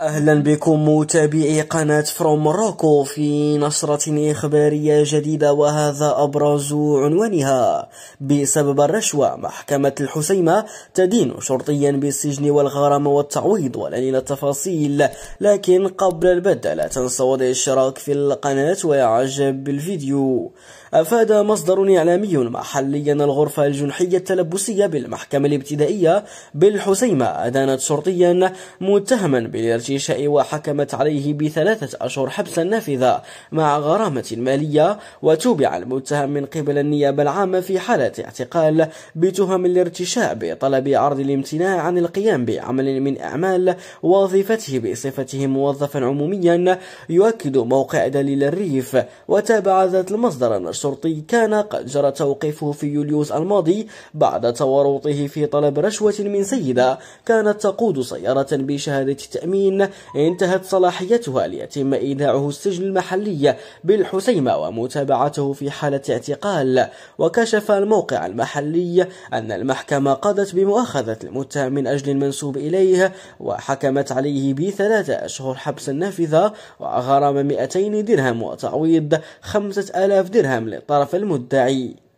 أهلا بكم متابعي قناة فروم موروكو في نشرة إخبارية جديدة وهذا أبرز عنوانها بسبب الرشوة محكمة الحسيمة تدين شرطيا بالسجن والغرام والتعويض ولن التفاصيل لكن قبل البدء لا تنسى وضع الاشتراك في القناة وإعجاب بالفيديو أفاد مصدر إعلامي محليا الغرفة الجنحية التلبسية بالمحكمة الابتدائية بالحسيمة أدانت شرطيا متهما بالارتداء الشيشاء وحكمت عليه بثلاثة أشهر حبسا نافذة مع غرامة مالية وتوبع المتهم من قبل النيابة العامة في حالة اعتقال بتهم الارتشاء بطلب عرض الامتناع عن القيام بعمل من أعمال وظيفته بصفته موظفا عموميا يؤكد موقع دليل الريف وتابع ذات المصدر أن الشرطي كان قد جرى توقيفه في يوليوز الماضي بعد تورطه في طلب رشوة من سيدة كانت تقود سيارة بشهادة تأمين انتهت صلاحيتها ليتم إيداعه السجن المحلي بالحسيمة ومتابعته في حالة اعتقال وكشف الموقع المحلي أن المحكمة قضت بمؤاخذة المتهم من أجل المنسوب إليه وحكمت عليه بثلاثة أشهر حبس النافذة وغرام 200 درهم وتعويض 5000 درهم للطرف المدعي